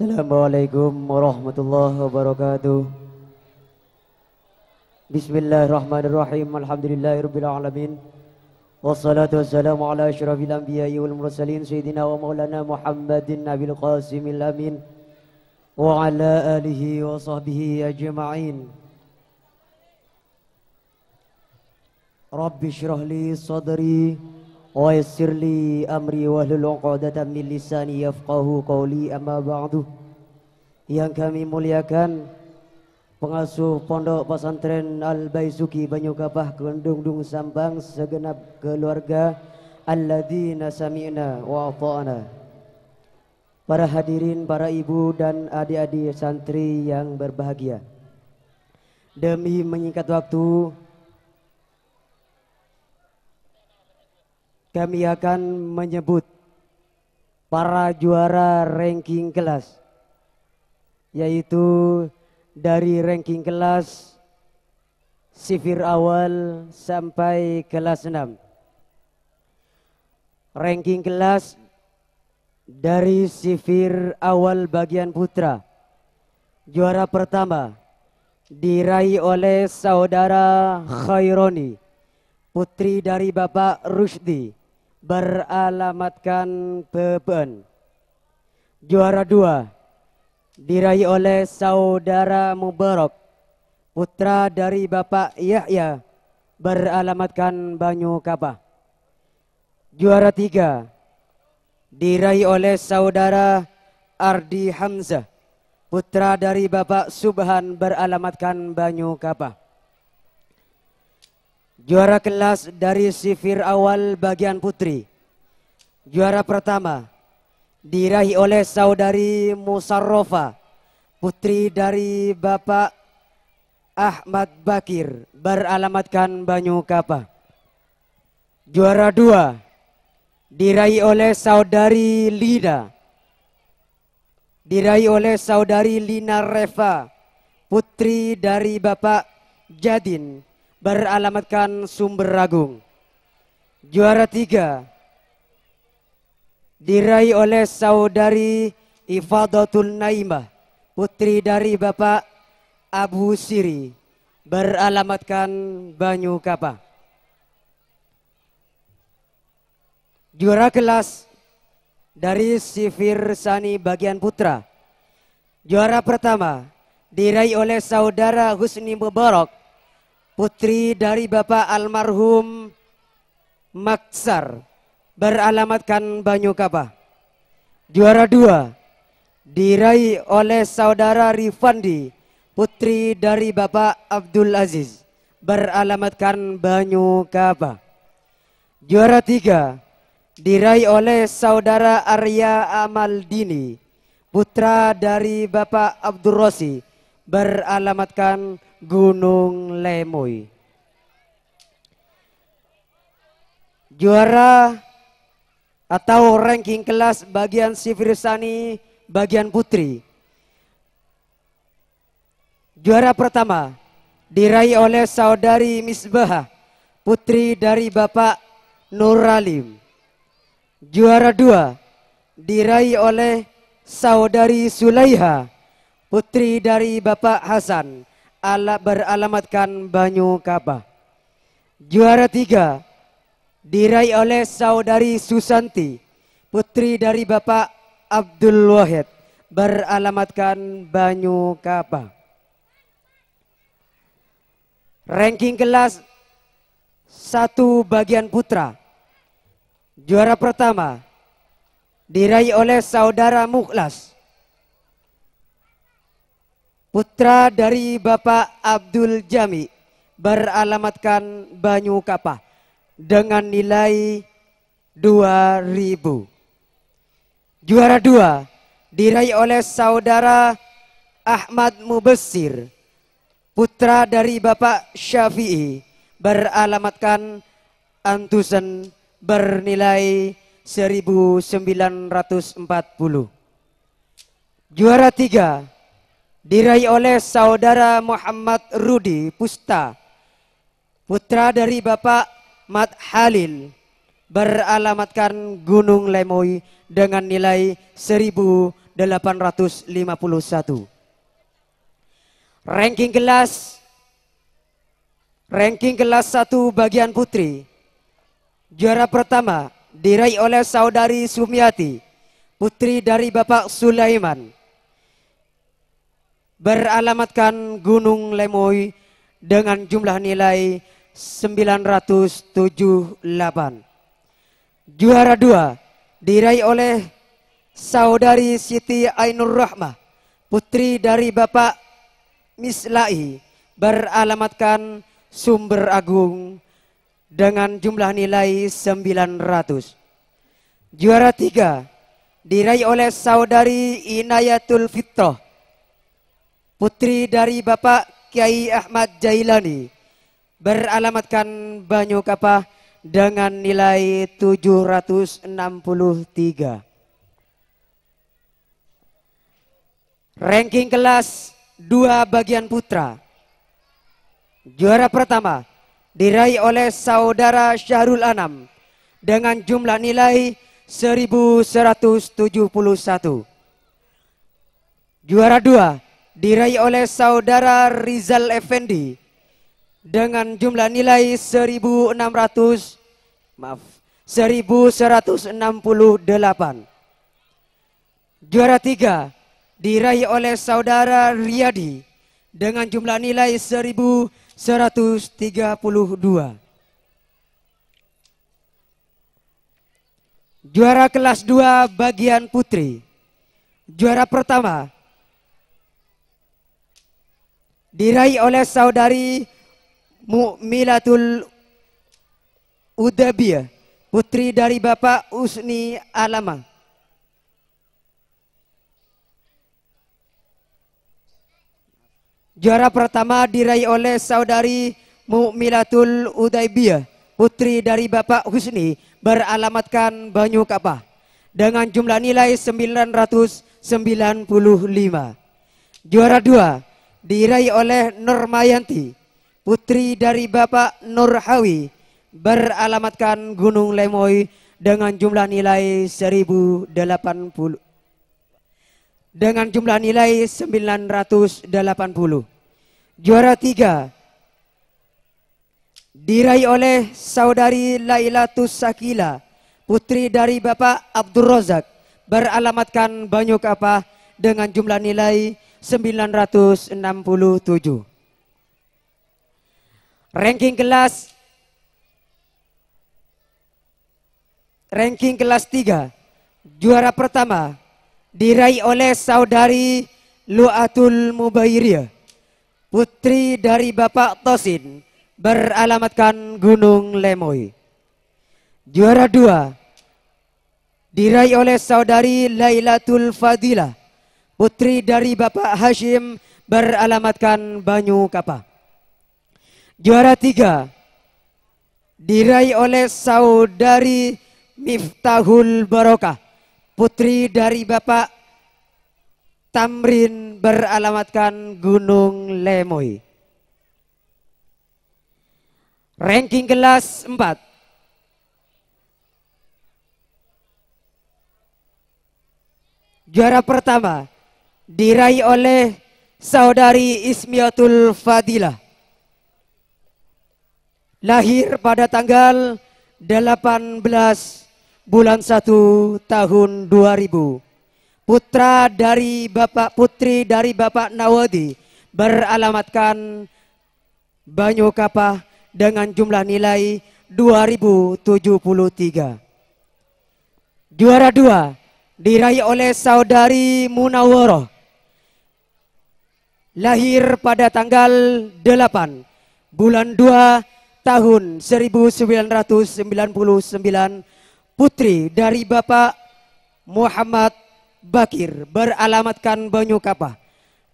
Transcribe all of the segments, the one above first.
Assalamualaikum warahmatullahi wabarakatuh. Bismillahirrahmanirrahim. Alhamdulillahirabbil alamin. Wassalatu wassalamu ala asyrafil anbiya'i wal mursalin sayyidina wa maulana Muhammadin nabil qasimil amin wa ala alihi wa sahbihi ajma'in. Rabbi syrah li sadri ويسر لي أمري واهلل عقدة من lisani yafqahu qawli amma ba'du yang kami muliakan pengasuh pondok pesantren Al Baisuki Banyukabah Kendungdung Sambang segenap keluarga alladzina sami'na wa ata'na para hadirin para ibu dan adik-adik santri yang berbahagia demi menyingkat waktu kami akan menyebut para juara ranking kelas yaitu dari ranking kelas sifir awal sampai kelas 6 ranking kelas dari sifir awal bagian putra juara pertama diraih oleh saudara Khaironi putri dari Bapak Rusdi beralamatkan beban. Juara dua diraih oleh saudara Mubarak, putra dari Bapak Yahya beralamatkan Banyu Kabah. Juara tiga diraih oleh saudara Ardi Hamzah, putra dari Bapak Subhan beralamatkan Banyu Kabah. Juara kelas dari sifir awal bagian putri. Juara pertama diraih oleh saudari Musarrofa, putri dari Bapak Ahmad Bakir, beralamatkan Banyu Kapa. Juara dua diraih oleh saudari Lida, diraih oleh saudari Lina Reva, putri dari Bapak Jadin, beralamatkan Sumber Agung. Juara tiga diraih oleh saudari Ifadatul Naimah, putri dari Bapak Abu Siri, beralamatkan Banyu Kapah. Juara kelas dari Sifir Sani bagian putra. Juara pertama diraih oleh saudara Husni Mubarak putri dari Bapak almarhum Maksar beralamatkan Banyu Kabah. Juara dua diraih oleh saudara Rifandi, putri dari Bapak Abdul Aziz beralamatkan Banyu Kabah. Juara tiga diraih oleh saudara Arya Amaldini, putra dari Bapak Abdul Rosi beralamatkan Gunung Lemoy. Juara atau ranking kelas bagian Sivirsani bagian putri. Juara pertama diraih oleh saudari Misbah, putri dari Bapak Nuralim. Juara dua diraih oleh saudari Sulaiha, putri dari Bapak Hasan ala, beralamatkan Banyu Kaba. Juara tiga diraih oleh saudari Susanti, putri dari Bapak Abdul Wahid, beralamatkan Banyu Kaba. Ranking kelas satu bagian putra. Juara pertama diraih oleh saudara Muklas. Putra dari Bapak Abdul Jami beralamatkan Banyu Kapah dengan nilai 2000. Juara dua diraih oleh saudara Ahmad Mubesir, putra dari Bapak Syafi'i beralamatkan Antusen bernilai 1940. Juara tiga diraih oleh saudara Muhammad Rudi Pusta putra dari Bapak Mat Halil beralamatkan Gunung Lemoy dengan nilai 1851 ranking kelas ranking kelas 1 bagian putri juara pertama diraih oleh saudari Sumiati putri dari Bapak Sulaiman beralamatkan Gunung Lemoy dengan jumlah nilai 978. Juara dua diraih oleh saudari Siti Ainur Rahmah, putri dari Bapak Mislai, beralamatkan Sumber Agung dengan jumlah nilai 900. Juara tiga diraih oleh saudari Inayatul Fitroh, putri dari Bapak Kiai Ahmad Jailani beralamatkan Banyu Kapah dengan nilai 763. Ranking kelas 2 bagian putra. Juara pertama diraih oleh saudara Syahrul Anam dengan jumlah nilai 1171. Juara dua diraih oleh saudara Rizal Effendi dengan jumlah nilai 1600 maaf 1168 juara 3 diraih oleh saudara Riyadi dengan jumlah nilai 1132 juara kelas 2 bagian putri juara pertama diraih oleh saudari Mu'milatul Udabiyah, putri dari Bapak Usni Alama. Juara pertama diraih oleh saudari Mu'milatul Udaybia, putri dari Bapak Husni, beralamatkan Banyu Kapah dengan jumlah nilai 995. Juara dua diraih oleh Mayanti, putri dari Bapak Nurhawi, beralamatkan Gunung Lemoy dengan jumlah nilai 1080 dengan jumlah nilai 980. Juara tiga diraih oleh saudari Lailatus Sakila, putri dari Bapak Abdul Rozak, beralamatkan Banyukapah dengan jumlah nilai 967. Ranking kelas ranking kelas 3 juara pertama diraih oleh saudari Luatul Mubairia putri dari Bapak Tosin beralamatkan Gunung Lemoy. Juara dua diraih oleh saudari Lailatul Fadilah putri dari Bapak Hashim beralamatkan Banyu Kapa. Juara tiga diraih oleh saudari Miftahul Barokah, putri dari Bapak Tamrin beralamatkan Gunung Lemoy. Ranking kelas 4. Juara pertama diraih oleh saudari Ismiatul Fadila, Lahir pada tanggal 18 bulan 1 tahun 2000. Putra dari Bapak Putri dari Bapak Nawadi beralamatkan Banyu Kapah dengan jumlah nilai 2073. Juara 2 diraih oleh saudari Munaworo lahir pada tanggal 8 bulan 2 tahun 1999 putri dari Bapak Muhammad Bakir beralamatkan Banyu Kapah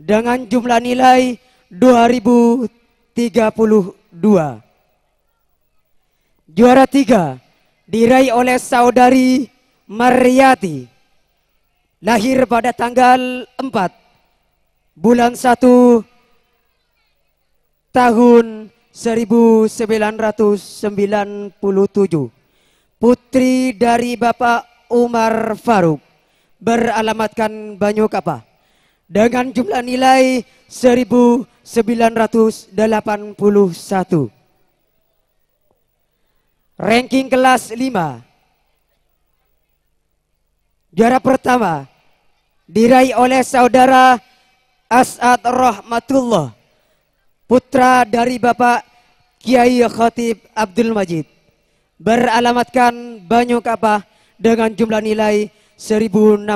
dengan jumlah nilai 2032. Juara tiga diraih oleh saudari Mariati lahir pada tanggal 4 bulan 1 tahun 1997 putri dari Bapak Umar Faruk beralamatkan banyu kapal dengan jumlah nilai 1981 ranking kelas 5 juara pertama diraih oleh saudara As'ad Rahmatullah, putra dari Bapak Kiai Khatib Abdul Majid. Beralamatkan Banyu Kapah dengan jumlah nilai 1668.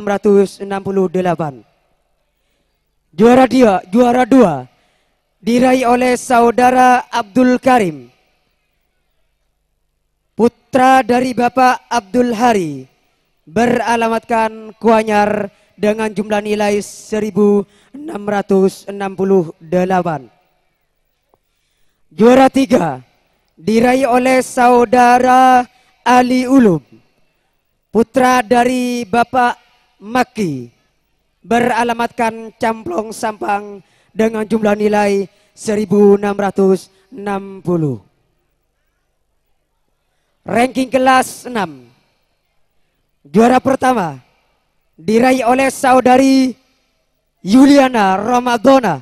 Juara dia, juara dua, diraih oleh saudara Abdul Karim. Putra dari Bapak Abdul Hari beralamatkan Kuanyar dengan jumlah nilai 1668. Juara tiga diraih oleh saudara Ali Ulum, putra dari Bapak Maki, beralamatkan Camplong Sampang dengan jumlah nilai 1660. Ranking kelas 6. Juara pertama diraih oleh saudari Yuliana Ramadona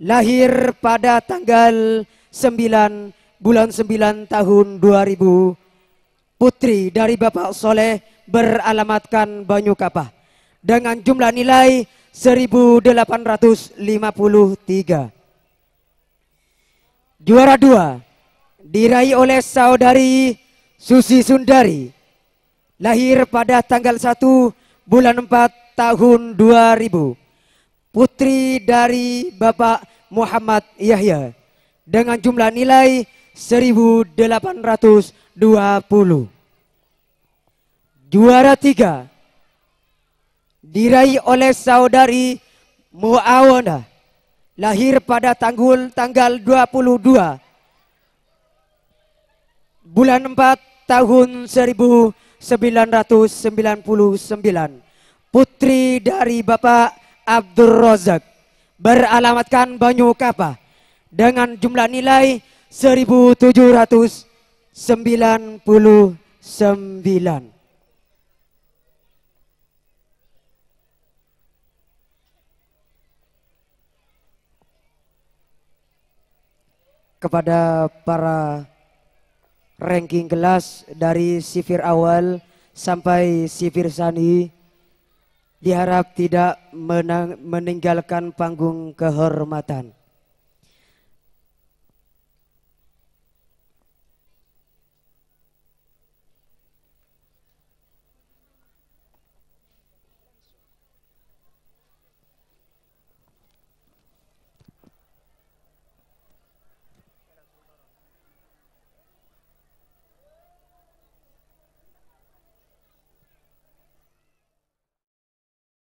lahir pada tanggal 9 bulan 9 tahun 2000 putri dari Bapak Soleh beralamatkan Banyu Kapah dengan jumlah nilai 1853 juara dua diraih oleh saudari Susi Sundari lahir pada tanggal 1 bulan 4 tahun 2000 putri dari Bapak Muhammad Yahya dengan jumlah nilai 1820 juara 3 diraih oleh saudari Muawana lahir pada tanggul tanggal 22 bulan 4 tahun 1900 sembilan putri dari Bapak Abdul Rozak beralamatkan Banyu Kapa dengan jumlah nilai 1799 kepada para ranking kelas dari sifir awal sampai sifir sani diharap tidak menang, meninggalkan panggung kehormatan.